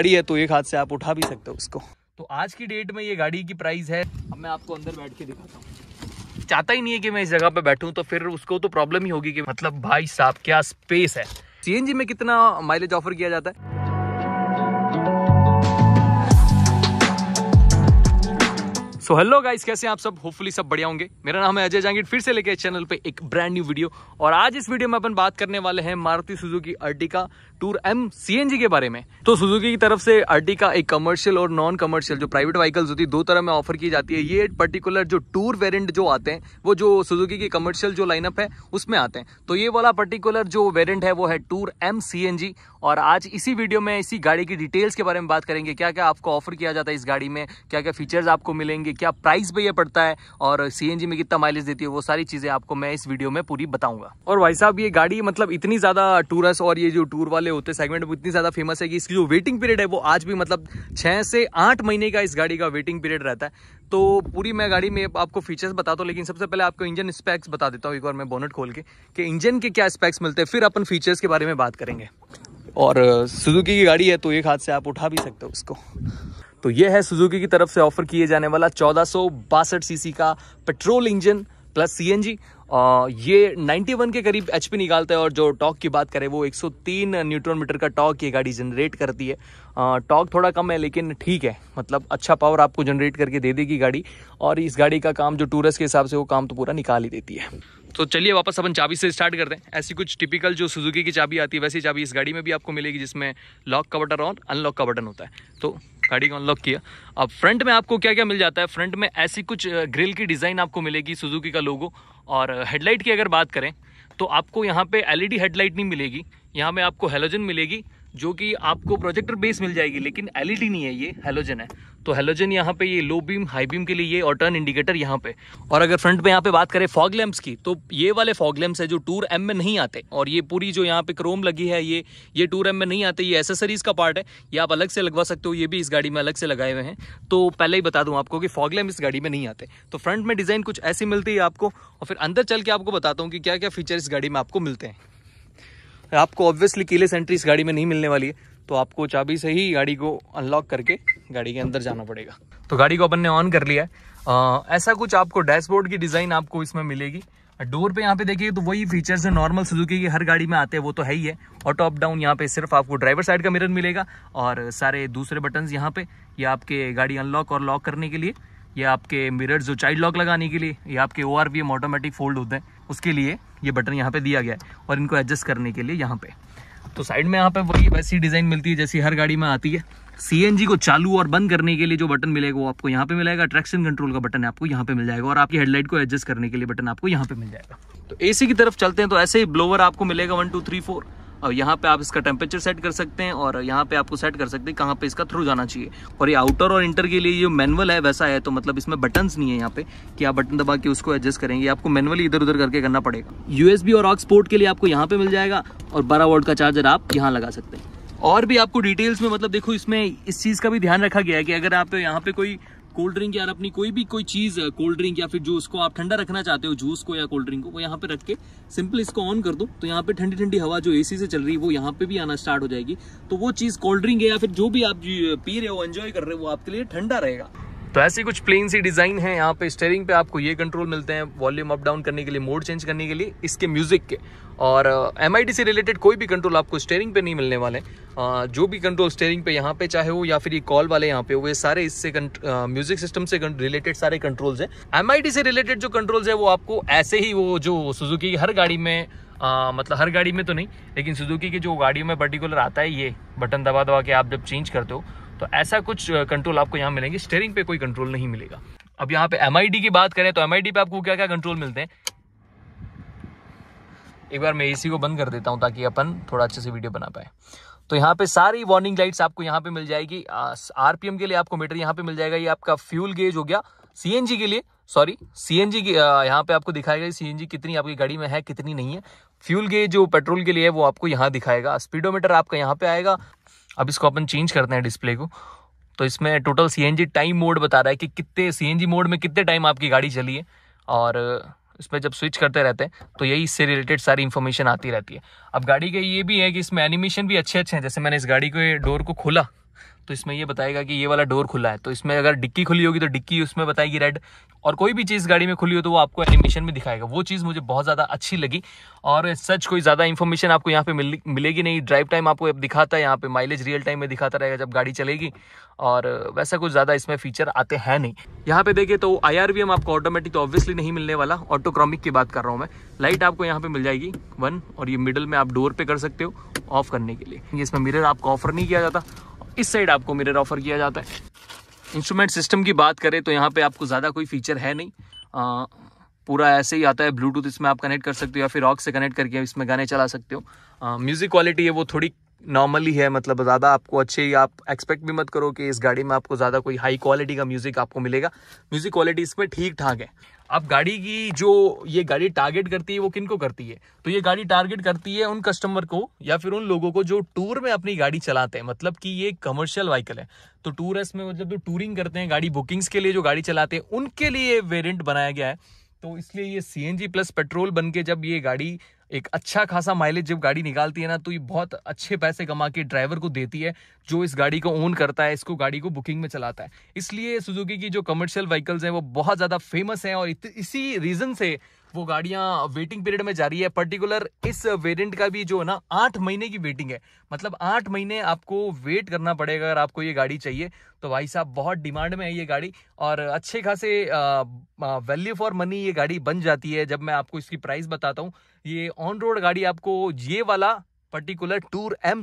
गाड़ी है तो एक हाथ से आप उठा भी सकते हो उसको तो आज की डेट में ये गाड़ी की प्राइस है अब मैं आपको अंदर बैठ के दिखाता हूँ चाहता ही नहीं है कि मैं इस जगह पे बैठूं तो फिर उसको तो प्रॉब्लम ही होगी कि मतलब भाई साहब क्या स्पेस है सीएनजी में कितना माइलेज ऑफर किया जाता है सो हेलो गाइस कैसे हैं आप सब होपफुली सब बढ़िया होंगे मेरा नाम है अजय जांगीर फिर से लेके चैनल पे एक ब्रांड न्यू वीडियो और आज इस वीडियो में अपन बात करने वाले हैं Maruti Suzuki Ertiga Tour M CNG के बारे में तो सुजुकी की तरफ से अर्टिका एक कमर्शियल और नॉन कमर्शियल जो प्राइवेट व्हीकल्स होती है दो तरह में ऑफर की जाती है ये पर्टिकुलर जो टूर वेरियंट जो आते हैं वो जो सुजुकी की कमर्शियल जो लाइनअप है उसमें आते हैं तो ये वाला पर्टिकुलर जो वेरियंट है वो है टूर एम सी और आज इसी वीडियो में इसी गाड़ी की डिटेल्स के बारे में बात करेंगे क्या क्या आपको ऑफर किया जाता है इस गाड़ी में क्या क्या फीचर्स आपको मिलेंगे क्या प्राइस पर यह पड़ता है और सी में कितना माइलेज देती है वो सारी चीजें आपको मैं इस वीडियो में पूरी बताऊंगा और भाई साहब ये गाड़ी मतलब इतनी ज्यादा टूरस और ये जो टूर वाले वाले होते सेगमेंट वो इतनी ज़्यादा फेमस है कि इसकी जो वेटिंग पीरियड है वो आज भी मतलब छः से आठ महीने का इस गाड़ी का वेटिंग पीरियड रहता है तो पूरी मैं गाड़ी में आपको फीचर्स बताता हूँ लेकिन सबसे पहले आपको इंजन स्पेक्स बता देता हूँ एक बार मैं बोनट खोल के कि इंजन के क्या स्पेक्स मिलते हैं फिर अपन फीचर्स के बारे में बात करेंगे और सुजुकी की गाड़ी है तो एक हाथ से आप उठा भी सकते हो उसको तो ये है सुजुकी की तरफ से ऑफर किए जाने वाला चौदह सीसी का पेट्रोल इंजन प्लस सीएनजी आ, ये 91 के करीब एच निकालता है और जो टॉक की बात करें वो 103 न्यूट्रॉन मीटर का टॉक ये गाड़ी जनरेट करती है टॉक थोड़ा कम है लेकिन ठीक है मतलब अच्छा पावर आपको जनरेट करके दे देगी गाड़ी और इस गाड़ी का काम जो टूरिस्ट के हिसाब से वो काम तो पूरा निकाल ही देती है तो चलिए वापस अपन चाबी से स्टार्ट करते हैं ऐसी कुछ टिपिकल जो सुजुकी की चाबी आती है वैसी चाबी इस गाड़ी में भी आपको मिलेगी जिसमें लॉक का बटन और अनलॉक का बटन होता है तो गाड़ी को अनलॉक किया अब फ्रंट में आपको क्या क्या मिल जाता है फ्रंट में ऐसी कुछ ग्रिल की डिज़ाइन आपको मिलेगी सुजुकी का लोगो और हेडलाइट की अगर बात करें तो आपको यहाँ पे एलईडी e हेडलाइट नहीं मिलेगी यहाँ में आपको हेलोजन मिलेगी जो कि आपको प्रोजेक्टर बेस मिल जाएगी लेकिन एलईडी नहीं है ये हेलोजन है तो हेलोजन यहाँ पे ये लो बीम हाई बीम के लिए ये और टर्न इंडिकेटर यहाँ पे और अगर फ्रंट पे यहाँ पे बात करें फॉग लैम्प्स की तो ये वाले फॉग लैम्प्स है जो टूर एम में नहीं आते और ये पूरी जो यहाँ पे क्रोम लगी है ये ये टूर एम में नहीं आते ये एसेसरीज का पार्ट है ये आप अलग से लगवा सकते हो ये भी इस गाड़ी में अलग से लगाए हुए हैं तो पहले ही बता दूँ आपको कि फॉग लैम्प इस गाड़ी में नहीं आते तो फ्रंट में डिज़ाइन कुछ ऐसी मिलती है आपको और फिर अंदर चल के आपको बताता हूँ कि क्या क्या फीचर इस गाड़ी में आपको मिलते हैं आपको ऑब्वियसली कीलेस एंट्री इस गाड़ी में नहीं मिलने वाली है तो आपको चाबी से ही गाड़ी को अनलॉक करके गाड़ी के अंदर जाना पड़ेगा तो गाड़ी को अपन ने ऑन कर लिया है आ, ऐसा कुछ आपको डैशबोर्ड की डिज़ाइन आपको इसमें मिलेगी डोर पे यहाँ पे देखिए तो वही फीचर्स है नॉर्मल सुजुकी की हर गाड़ी में आते हैं वो तो है ही है और टॉप डाउन यहाँ पे सिर्फ आपको ड्राइवर साइड का मिरर मिलेगा और सारे दूसरे बटन्स यहाँ पे ये यह आपके गाड़ी अनलॉक और लॉक करने के लिए ये आपके मिरर्स जो चाइल्ड लॉक लगाने के लिए ये आपके O R V M automatic fold होते हैं उसके लिए ये बटन यहाँ पे दिया गया है और इनको एडजस्ट करने के लिए यहाँ पे तो साइड में यहाँ पे वही वैसी डिज़ाइन मिलती है जैसी हर गाड़ी में आती है सी को चालू और बंद करने के लिए जो बटन मिलेगा वो आपको यहाँ पे मिलेगा ट्रैक्शन कंट्रोल का बटन आपको यहाँ पे मिल जाएगा और आपकी हेडलाइट को एडजस्ट करने के लिए बटन आपको यहाँ पे मिल जाएगा तो एसी की तरफ चलते हैं तो ऐसे ही ब्लोवर आपको मिलेगा वन टू थ्री फोर और यहाँ पे आप इसका टेम्परेचर सेट कर सकते हैं और यहाँ पे आपको सेट कर सकते हैं कहाँ पे इसका थ्रू जाना चाहिए और ये आउटर और इंटर के लिए ये मैनुअल है वैसा है तो मतलब इसमें बटन्स नहीं है यहाँ पे कि आप बटन दबा के उसको एडजस्ट करेंगे आपको मैनुअली इधर उधर करके करना पड़ेगा यूएसबी और ऑक्स पोर्ट के लिए आपको यहाँ पे मिल जाएगा और बारह वोल्ट का चार्जर आप यहाँ लगा सकते हैं और भी आपको डिटेल्स में मतलब देखो इसमें इस चीज़ का भी ध्यान रखा गया है कि अगर आप यहाँ पे कोई कोल्ड ड्रिंक यार अपनी कोई भी कोई चीज कोल्ड ड्रिंक या फिर जूस को आप ठंडा रखना चाहते हो जूस को या कोल्ड ड्रिंक को वो यहाँ पे रख के सिंपल इसको ऑन कर दो तो यहाँ पे ठंडी ठंडी हवा जो एसी से चल रही है वो यहाँ पे भी आना स्टार्ट हो जाएगी तो वो चीज कोल्ड ड्रिंक है या फिर जो भी आप uh, पी रहे हो एंजॉय कर रहे हो वो आपके लिए ठंडा रहेगा तो ऐसी कुछ प्लेन सी डिज़ाइन है यहाँ पे स्टेयरिंग पे आपको ये कंट्रोल मिलते हैं वॉल्यूम अप डाउन करने के लिए मोड चेंज करने के लिए इसके म्यूज़िक के और एम uh, से रिलेटेड कोई भी कंट्रोल आपको स्टेयरिंग पे नहीं मिलने वाले uh, जो भी कंट्रोल स्टेयरिंग पे यहाँ पे चाहे हो या फिर ये कॉल वाले यहाँ पे वे सारे इससे म्यूजिक सिस्टम uh, से रिलेटेड सारे कंट्रोल्स हैं एम से रिलेटेड जो कंट्रोल्स है वो आपको ऐसे ही वो जो सुजुकी हर गाड़ी में uh, मतलब हर गाड़ी में तो नहीं लेकिन सुजुकी की जो गाड़ियों में पर्टिकुलर आता है ये बटन दबा दबा के आप जब चेंज करते हो तो ऐसा कुछ कंट्रोल आपको यहाँ मिलेंगे स्टेयरिंग पे कोई कंट्रोल नहीं मिलेगा अब यहाँ पे एम की बात करें तो एम पे आपको क्या क्या कंट्रोल मिलते हैं एक बार मैं एसी को बंद कर देता हूँ ताकि अपन थोड़ा अच्छे से वीडियो बना पाए तो यहाँ पे सारी वार्निंग लाइट्स आपको यहाँ पे मिल जाएगी आरपीएम के लिए आपको मीटर यहाँ पे मिल जाएगा ये आपका फ्यूल गेज हो गया सीएनजी के लिए सॉरी सीएनजी के यहाँ पे आपको दिखाएगा कि सीएनजी कितनी आपकी गाड़ी में है कितनी नहीं है फ्यूल गेज जो पेट्रोल के लिए है वो आपको यहाँ दिखाएगा स्पीडोमीटर आपका यहाँ पे आएगा अब इसको अपन चेंज करते हैं डिस्प्ले को तो इसमें टोटल सी टाइम मोड बता रहा है कि कितने सी मोड में कितने टाइम आपकी गाड़ी चली है और इसमें जब स्विच करते रहते हैं तो यही इससे रिलेटेड सारी इन्फॉर्मेशन आती रहती है अब गाड़ी का ये भी है कि इसमें एनिमेशन भी अच्छे अच्छे हैं जैसे मैंने इस गाड़ी के डोर को खोला तो इसमें ये बताएगा कि ये वाला डोर खुला है तो इसमें अगर डिक्की खुली होगी तो डिक्की उसमें बताएगी रेड और कोई भी चीज़ गाड़ी में खुली हो तो वो आपको एनिमेशन में दिखाएगा वो चीज़ मुझे बहुत ज़्यादा अच्छी लगी और सच कोई ज़्यादा इन्फॉर्मेशन आपको यहाँ पे मिल, मिलेगी नहीं ड्राइव टाइम आपको दिखाता है यहाँ पे माइलेज रियल टाइम में दिखाता रहेगा जब गाड़ी चलेगी और वैसा कुछ ज़्यादा इसमें फीचर आते हैं नहीं यहाँ पे देखिए तो आई आर आपको ऑटोमेटिक तो ऑब्वियसली नहीं मिलने वाला ऑटोक्रॉमिक की बात कर रहा हूँ मैं लाइट आपको यहाँ पर मिल जाएगी वन और ये मिडल में आप डोर पर कर सकते हो ऑफ करने के लिए इसमें मिररर आपको ऑफर नहीं किया जाता इस साइड आपको मिरर ऑफर किया जाता है इंस्ट्रूमेंट सिस्टम की बात करें तो यहाँ पे आपको ज़्यादा कोई फीचर है नहीं आ, पूरा ऐसे ही आता है ब्लूटूथ इसमें आप कनेक्ट कर सकते हो या फिर रॉक से कनेक्ट करके इसमें गाने चला सकते हो म्यूज़िक क्वालिटी है वो थोड़ी नॉर्मली है मतलब ज़्यादा आपको अच्छे आप एक्सपेक्ट भी मत करो कि इस गाड़ी में आपको ज़्यादा कोई हाई क्वालिटी का म्यूज़िक आपको मिलेगा म्यूज़िक क्वालिटी इसमें ठीक ठाक है अब गाड़ी की जो ये गाड़ी टारगेट करती है वो किनको करती है तो ये गाड़ी टारगेट करती है उन कस्टमर को या फिर उन लोगों को जो टूर में अपनी गाड़ी चलाते हैं मतलब कि ये कमर्शियल व्हीकल है तो टूरिस्ट में मतलब जो टूरिंग करते हैं गाड़ी बुकिंग्स के लिए जो गाड़ी चलाते हैं उनके लिए वेरियंट बनाया गया है तो इसलिए ये सी प्लस पेट्रोल बन के जब ये गाड़ी एक अच्छा खासा माइलेज जब गाड़ी निकालती है ना तो ये बहुत अच्छे पैसे कमा के ड्राइवर को देती है जो इस गाड़ी को ओन करता है इसको गाड़ी को बुकिंग में चलाता है इसलिए सुजुकी की जो कमर्शियल व्हीकल्स हैं वो बहुत ज़्यादा फेमस हैं और इसी रीज़न से वो गाड़ियां वेटिंग पीरियड में जा रही है पर्टिकुलर इस वेरिएंट का भी जो है ना आठ महीने की वेटिंग है मतलब आठ महीने आपको वेट करना पड़ेगा अगर आपको ये गाड़ी चाहिए तो भाई साहब बहुत डिमांड में है ये गाड़ी और अच्छे खासे वैल्यू फॉर मनी ये गाड़ी बन जाती है जब मैं आपको इसकी प्राइस बताता हूँ ये ऑन रोड गाड़ी आपको ये वाला पर्टिकुलर टूर एम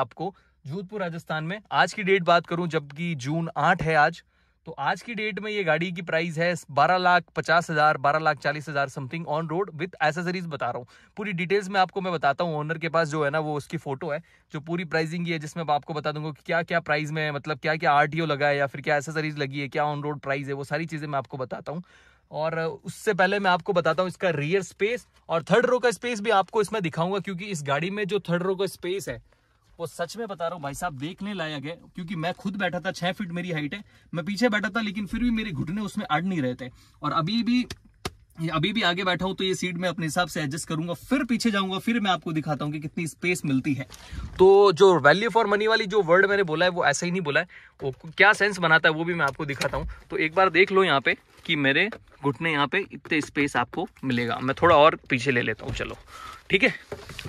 आपको जोधपुर राजस्थान में आज की डेट बात करूं जबकि जून आठ है आज तो आज की डेट में ये गाड़ी की प्राइस है बारह लाख पचास हजार बारह लाख चालीस हजार something on road with accessories बता रहा हूँ पूरी डिटेल्स में आपको मैं बताता हूँ ओनर के पास जो है ना वो उसकी फोटो है जो पूरी प्राइसिंग की है जिसमें मैं आपको बता दूंगा कि क्या क्या प्राइस में मतलब क्या क्या आर लगा है या फिर क्या एसेसरीज लगी है क्या ऑन रोड प्राइस है वो सारी चीज़ें मैं आपको बताता हूँ और उससे पहले मैं आपको बताता हूँ इसका रियर स्पेस और थर्ड रो का स्पेस भी आपको इसमें दिखाऊंगा क्योंकि इस गाड़ी में जो थर्ड रो का स्पेस है वो सच में बता रहा हूँ भाई साहब देखने लायक है क्योंकि मैं खुद बैठा था छह फीट मेरी हाइट है मैं पीछे बैठा था लेकिन फिर भी मेरे घुटने उसमें अड़ नहीं रहे थे और अभी भी अभी भी आगे बैठा हूं तो ये सीट मैं अपने हिसाब से एडजस्ट करूंगा फिर पीछे जाऊंगा फिर मैं आपको दिखाता हूं कि कितनी स्पेस मिलती है तो जो वैल्यू फॉर मनी वाली जो वर्ड मैंने बोला है वो ऐसा ही नहीं बोला है वो क्या सेंस बनाता है वो भी मैं आपको दिखाता हूं तो एक बार देख लो यहाँ पे कि मेरे घुटने यहाँ पे इतने स्पेस आपको मिलेगा मैं थोड़ा और पीछे ले लेता हूँ चलो ठीक है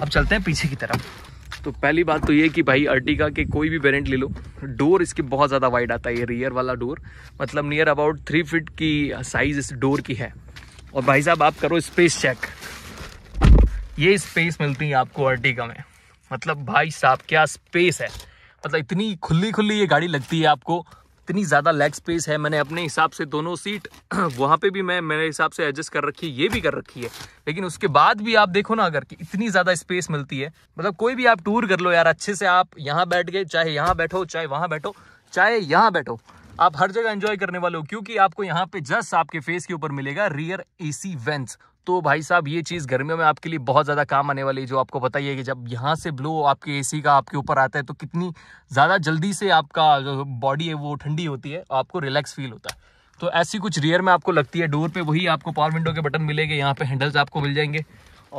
अब चलते हैं पीछे की तरफ तो पहली बात तो ये कि भाई अर्टिगा के कोई भी वेरिएंट ले लो डोर इसके बहुत ज़्यादा वाइड आता है ये रियर वाला डोर मतलब नियर अबाउट थ्री फिट की साइज़ इस डोर की है और भाई साहब आप करो स्पेस चेक ये स्पेस मिलती है आपको अर्टिगा में मतलब भाई साहब क्या स्पेस है मतलब इतनी खुली खुली ये गाड़ी लगती है आपको इतनी ज़्यादा लेग स्पेस है मैंने अपने हिसाब से दोनों सीट वहाँ पे भी मैं मेरे हिसाब से एडजस्ट कर रखी है ये भी कर रखी है लेकिन उसके बाद भी आप देखो ना अगर कि इतनी ज़्यादा स्पेस मिलती है मतलब कोई भी आप टूर कर लो यार अच्छे से आप यहाँ बैठ गए चाहे यहाँ बैठो चाहे वहाँ बैठो चाहे यहाँ बैठो आप हर जगह एंजॉय करने वाले हो क्योंकि आपको यहाँ पे जस्ट आपके फेस के ऊपर मिलेगा रियर एसी वेंट्स तो भाई साहब ये चीज़ गर्मियों में आपके लिए बहुत ज़्यादा काम आने वाली है जो आपको बताइए कि जब यहाँ से ब्लो आपके एसी का आपके ऊपर आता है तो कितनी ज़्यादा जल्दी से आपका जो बॉडी है वो ठंडी होती है आपको रिलैक्स फील होता है तो ऐसी कुछ रियर में आपको लगती है डोर पे वही आपको पावर विंडो के बटन मिलेंगे यहाँ पे हैंडल्स आपको मिल जाएंगे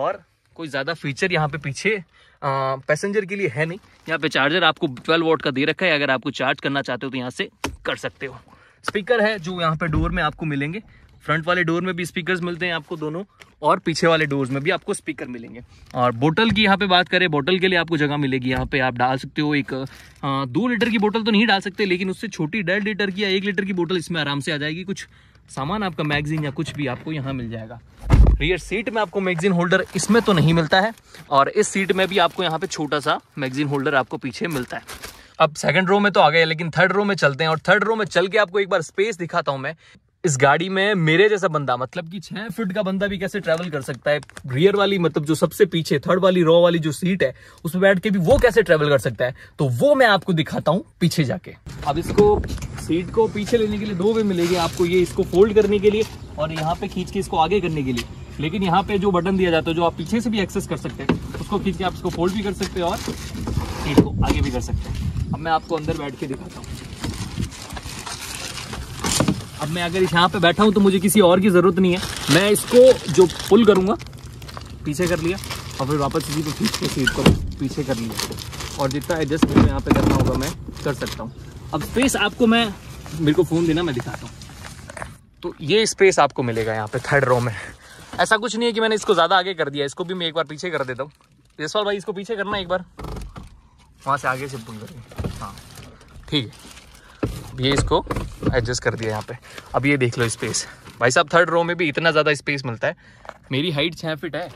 और कोई ज़्यादा फीचर यहाँ पे पीछे पैसेंजर के लिए है नहीं यहाँ पे चार्जर आपको 12 वोट का दे रखा है अगर आपको चार्ज करना चाहते हो तो यहाँ से कर सकते हो स्पीकर है जो यहाँ पे डोर में आपको मिलेंगे फ्रंट वाले डोर में भी स्पीकर्स मिलते हैं आपको दोनों और पीछे वाले डोर्स में भी आपको स्पीकर मिलेंगे और बोतल की यहाँ पे बात करें बोतल के लिए आपको जगह मिलेगी यहाँ पे आप डाल सकते हो एक आ, दो लीटर की बोतल तो नहीं डाल सकते लेकिन उससे छोटी डेढ़ लीटर की या एक लीटर की बोतल इसमें आराम से आ जाएगी कुछ सामान आपका मैगजीन या कुछ भी आपको यहाँ मिल जाएगा रियर सीट में आपको मैगजीन होल्डर इसमें तो नहीं मिलता है और इस सीट में भी आपको यहाँ पे छोटा सा मैगजीन होल्डर आपको पीछे मिलता है अब सेकंड रो में तो आ गए लेकिन थर्ड रो में चलते हैं और थर्ड रो में चल के आपको एक बार स्पेस दिखाता हूँ मैं इस गाड़ी में मेरे जैसा बंदा मतलब कि छह फीट का बंदा भी कैसे ट्रैवल कर सकता है रियर वाली मतलब जो सबसे पीछे थर्ड वाली रो वाली जो सीट है उसमें बैठ के भी वो कैसे ट्रैवल कर सकता है तो वो मैं आपको दिखाता हूँ पीछे जाके अब इसको सीट को पीछे लेने के लिए दो वे मिलेगी आपको ये इसको फोल्ड करने के लिए और यहाँ पे खींच के इसको आगे करने के लिए लेकिन यहाँ पे जो बटन दिया जाता है जो आप पीछे से भी एक्सेस कर सकते हैं उसको खींच के आप इसको फोल्ड भी कर सकते हैं और सीट को आगे भी कर सकते हैं अब मैं आपको अंदर बैठ के दिखाता हूँ अब मैं अगर यहाँ पे बैठा हूँ तो मुझे किसी और की ज़रूरत नहीं है मैं इसको जो पुल करूँगा पीछे कर लिया और फिर वापस इसी को खींच के सीट को पीछे कर लिया और जितना एडजस्ट मुझे यहाँ पे करना होगा मैं कर सकता हूँ अब स्पेस आपको मैं मेरे को फ़ोन देना मैं दिखाता हूँ तो ये स्पेस आपको मिलेगा यहाँ पे थर्ड रो में ऐसा कुछ नहीं है कि मैंने इसको ज़्यादा आगे कर दिया इसको भी मैं एक बार पीछे कर देता हूँ जसवाल भाई इसको पीछे करना एक बार वहाँ से आगे से पुल करेंगे हाँ ठीक है ये इसको एडजस्ट कर दिया यहाँ पे अब ये देख लो स्पेस भाई साहब थर्ड रो में भी इतना ज़्यादा स्पेस मिलता है मेरी हाइट छः फिट है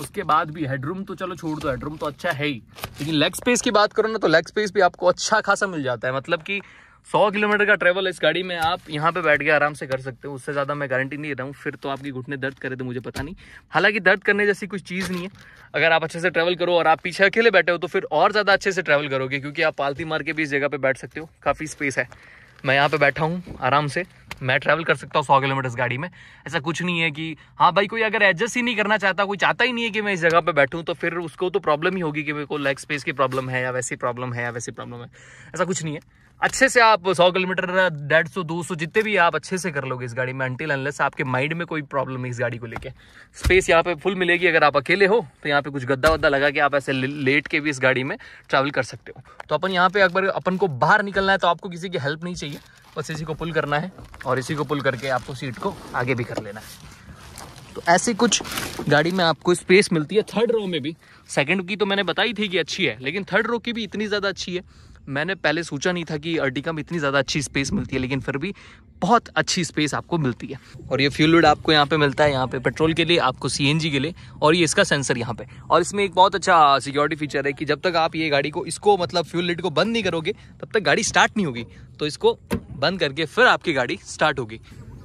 उसके बाद भी हेडरूम तो चलो छोड़ दो हेडरूम तो अच्छा है ही लेकिन लेग स्पेस की बात करो ना तो लेग स्पेस भी आपको अच्छा खासा मिल जाता है मतलब कि 100 किलोमीटर का ट्रेवल इस गाड़ी में आप यहाँ पे बैठ के आराम से कर सकते हो उससे ज़्यादा मैं गारंटी नहीं देता हूँ फिर तो आपकी घुटने दर्द करे तो मुझे पता नहीं हालांकि दर्द करने जैसी कुछ चीज़ नहीं है अगर आप अच्छे से ट्रैवल करो और आप पीछे अकेले बैठे हो तो फिर और ज़्यादा अच्छे से ट्रैवल करोगे क्योंकि आप पालती मार के भी इस जगह पर बैठ सकते हो काफ़ी स्पेस है मैं यहाँ पे बैठा हूँ आराम से मैं ट्रैवल कर सकता हूँ सौ किलोमीटर गाड़ी में ऐसा कुछ नहीं है कि हाँ भाई कोई अगर एडजस्ट ही नहीं करना चाहता कोई चाहता ही नहीं है कि मैं इस जगह पे बैठूँ तो फिर उसको तो प्रॉब्लम ही होगी कि मेरे को लेग स्पेस की प्रॉब्लम है या वैसी प्रॉब्लम है या वैसी प्रॉब्लम है ऐसा कुछ नहीं है अच्छे से आप सौ किलोमीटर डेढ़ सौ दो सौ जितने भी आप अच्छे से कर लोगे इस गाड़ी में अंटिल अनलेस आपके माइंड में कोई प्रॉब्लम है इस गाड़ी को लेके स्पेस यहाँ पे फुल मिलेगी अगर आप अकेले हो तो यहाँ पे कुछ गद्दा वद्दा लगा के आप ऐसे लेट के भी इस गाड़ी में ट्रैवल कर सकते हो तो अपन यहाँ पे अगर अपन को बाहर निकलना है तो आपको किसी की हेल्प नहीं चाहिए बस इसी को पुल करना है और इसी को पुल करके आपको सीट को आगे भी कर लेना है तो ऐसे कुछ गाड़ी में आपको स्पेस मिलती है थर्ड रो में भी सेकंड की तो मैंने बताई थी कि अच्छी है लेकिन थर्ड रो की भी इतनी ज़्यादा अच्छी है मैंने पहले सोचा नहीं था कि अर्टिका में इतनी ज़्यादा अच्छी स्पेस मिलती है लेकिन फिर भी बहुत अच्छी स्पेस आपको मिलती है और ये फ्यूल लुड आपको यहाँ पे मिलता है यहाँ पे पेट्रोल के लिए आपको सीएनजी के लिए और ये इसका सेंसर यहाँ पे और इसमें एक बहुत अच्छा सिक्योरिटी फीचर है कि जब तक आप ये गाड़ी को इसको मतलब फ्यूल लिड को बंद नहीं करोगे तब तक गाड़ी स्टार्ट नहीं होगी तो इसको बंद करके फिर आपकी गाड़ी स्टार्ट होगी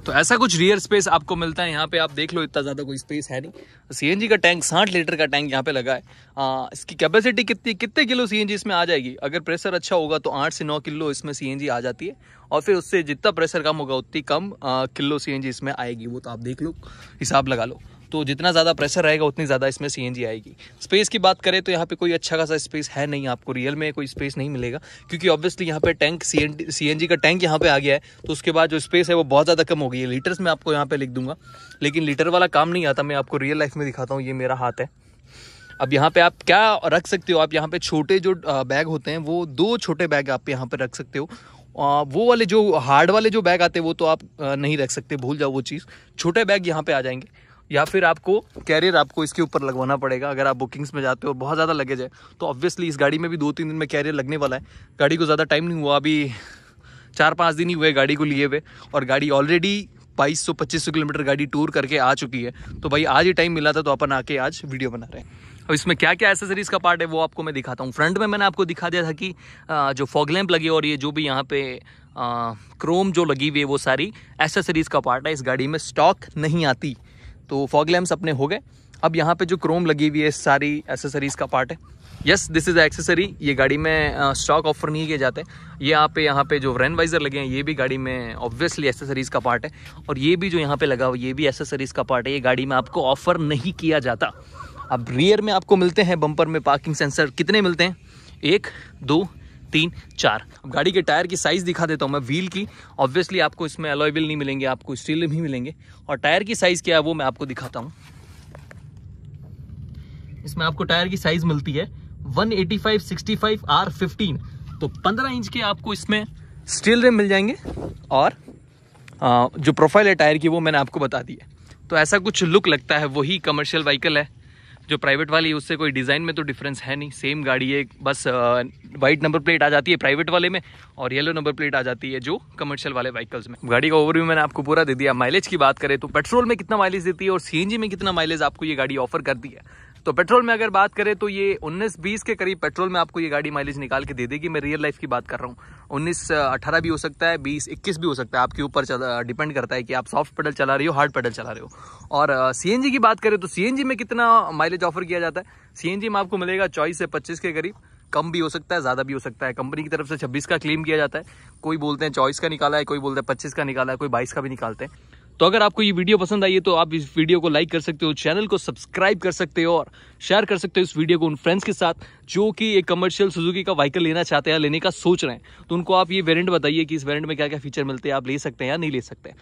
तो ऐसा कुछ रियर स्पेस आपको मिलता है यहाँ पे आप देख लो इतना ज़्यादा कोई स्पेस है नहीं सीएनजी का टैंक साठ लीटर का टैंक यहाँ पे लगा है आ, इसकी कैपेसिटी कितनी कितने किलो सीएनजी इसमें आ जाएगी अगर प्रेशर अच्छा होगा तो आठ से नौ किलो इसमें सीएनजी आ जाती है और फिर उससे जितना प्रेशर कम होगा उतनी कम आ, किलो सी इसमें आएगी वो तो आप देख लो हिसाब लगा लो तो जितना ज़्यादा प्रेशर रहेगा उतनी ज़्यादा इसमें सी आएगी स्पेस की बात करें तो यहाँ पे कोई अच्छा खासा स्पेस है नहीं आपको रियल में कोई स्पेस नहीं मिलेगा क्योंकि ऑब्वियसली यहाँ पे टैंक सी एन का टैंक यहाँ पे आ गया है तो उसके बाद जो स्पेस है वो बहुत ज़्यादा कम हो गई है लीटर्स में आपको यहाँ पर लिख दूंगा लेकिन लीटर वाला काम नहीं आता मैं आपको रियल लाइफ में दिखाता हूँ ये मेरा हाथ है अब यहाँ पे आप क्या रख सकते हो आप यहाँ पे छोटे जो बैग होते हैं वो दो छोटे बैग आप यहाँ पे रख सकते हो वो वाले जो हार्ड वाले जो बैग आते हैं वो तो आप नहीं रख सकते भूल जाओ वो चीज़ छोटे बैग यहाँ पे आ जाएंगे या फिर आपको कैरियर आपको इसके ऊपर लगवाना पड़ेगा अगर आप बुकिंग्स में जाते हो बहुत ज़्यादा लगेज है तो ऑब्वियसली इस गाड़ी में भी दो तीन दिन में कैरियर लगने वाला है गाड़ी को ज़्यादा टाइम नहीं हुआ अभी चार पाँच दिन ही हुए गाड़ी को लिए हुए और गाड़ी ऑलरेडी बाईस सौ पच्चीस सौ किलोमीटर गाड़ी टूर करके आ चुकी है तो भाई आज ही टाइम मिला था तो अपन आके आज वीडियो बना रहे हैं अब इसमें क्या क्या एसेसरीज का पार्ट है वो आपको मैं दिखाता हूँ फ्रंट में मैंने आपको दिखा दिया था कि जो फॉग लैम्प लगे और ये जो भी यहाँ पे क्रोम जो लगी हुई है वो सारी एसेसरीज का पार्ट है इस गाड़ी में स्टॉक नहीं आती तो फॉग लैम्प्स अपने हो गए अब यहाँ पे जो क्रोम लगी हुई है सारी एसेसरीज़ का पार्ट है यस दिस इज़ एक्सेसरी ये गाड़ी में स्टॉक ऑफर नहीं किए जाते ये आप यहाँ पे जो रेन वाइजर लगे हैं ये भी गाड़ी में ऑब्वियसली एसेसरीज़ का पार्ट है और ये भी जो यहाँ पे लगा हुआ ये भी एसेसरीज़ का पार्ट है ये गाड़ी में आपको ऑफ़र नहीं किया जाता अब रियर में आपको मिलते हैं बम्पर में पार्किंग सेंसर कितने मिलते हैं एक दो तीन चार अब गाड़ी के टायर की साइज़ दिखा देता हूँ मैं व्हील की ऑब्वियसली आपको इसमें अलॉय नहीं मिलेंगे आपको स्टील भी मिलेंगे और टायर की साइज़ क्या है वो मैं आपको दिखाता हूँ इसमें आपको टायर की साइज़ मिलती है 185 65 आर 15 तो 15 इंच के आपको इसमें स्टील रिम मिल जाएंगे और जो प्रोफाइल है टायर की वो मैंने आपको बता दी है तो ऐसा कुछ लुक लगता है वही कमर्शियल व्हीकल है जो प्राइवेट वाली है उससे कोई डिज़ाइन में तो डिफरेंस है नहीं सेम गाड़ी है बस वाइट नंबर प्लेट आ जाती है प्राइवेट वाले में और येलो नंबर प्लेट आ जाती है जो कमर्शियल वाले व्हीकल्स में गाड़ी का ओवरव्यू मैंने आपको पूरा दे दिया माइलेज की बात करें तो पेट्रोल में कितना माइलेज देती है और सी में कितना माइलेज आपको ये गाड़ी ऑफर करती है तो पेट्रोल में अगर बात करें तो ये 19-20 के करीब पेट्रोल में आपको ये गाड़ी माइलेज निकाल के दे देगी मैं रियल लाइफ की बात कर रहा हूँ उन्नीस अठारह भी हो सकता है बीस इक्कीस भी हो सकता है आपके ऊपर डिपेंड करता है कि आप सॉफ्ट पेडल चला रही हो हार्ड पेडल चला रहे हो और सी की बात करें तो सी में कितना माइलेज ऑफर किया जाता है सी में आपको मिलेगा चौबीस से पच्चीस के करीब कम भी हो सकता है ज़्यादा भी हो सकता है कंपनी की तरफ से 26 का क्लेम किया जाता है कोई बोलते हैं चौबीस का निकाला है कोई बोलते हैं पच्चीस का निकाला है कोई बाईस का भी निकालते हैं तो अगर आपको ये वीडियो पसंद आई है तो आप इस वीडियो को लाइक कर सकते हो चैनल को सब्सक्राइब कर सकते हो और शेयर कर सकते हो इस वीडियो को उन फ्रेंड्स के साथ जो कि एक कमर्शियल सुजुकी का व्हीकल लेना चाहते हैं लेने का सोच रहे हैं तो उनको आप ये वेरेंट बताइए कि इस वेरेंट में क्या क्या फीचर मिलते हैं आप ले सकते हैं या नहीं ले सकते हैं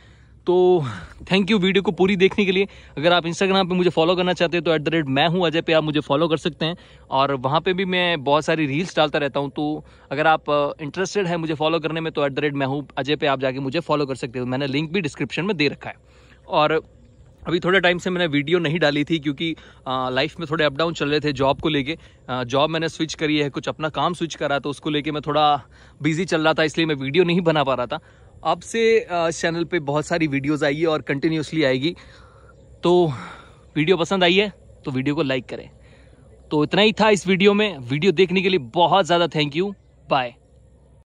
तो थैंक यू वीडियो को पूरी देखने के लिए अगर आप इंस्टाग्राम पे मुझे फॉलो करना चाहते हैं तो एट द रेट मैं हूँ अजय पे आप मुझे फॉलो कर सकते हैं और वहाँ पे भी मैं बहुत सारी रील्स डालता रहता हूँ तो अगर आप इंटरेस्टेड है मुझे फॉलो करने में तो एट द रेट मैं हूँ अजय पे आप जाके मुझे फॉलो कर सकते हो तो मैंने लिंक भी डिस्क्रिप्शन में दे रखा है और अभी थोड़े टाइम से मैंने वीडियो नहीं डाली थी क्योंकि लाइफ में थोड़े अपडाउन चल रहे थे जॉब को लेके जॉब मैंने स्विच करी है कुछ अपना काम स्विच करा तो उसको लेके मैं थोड़ा बिजी चल रहा था इसलिए मैं वीडियो नहीं बना पा रहा था अब से चैनल पे बहुत सारी वीडियोस आई है और कंटिन्यूसली आएगी तो वीडियो पसंद आई है तो वीडियो को लाइक करें तो इतना ही था इस वीडियो में वीडियो देखने के लिए बहुत ज़्यादा थैंक यू बाय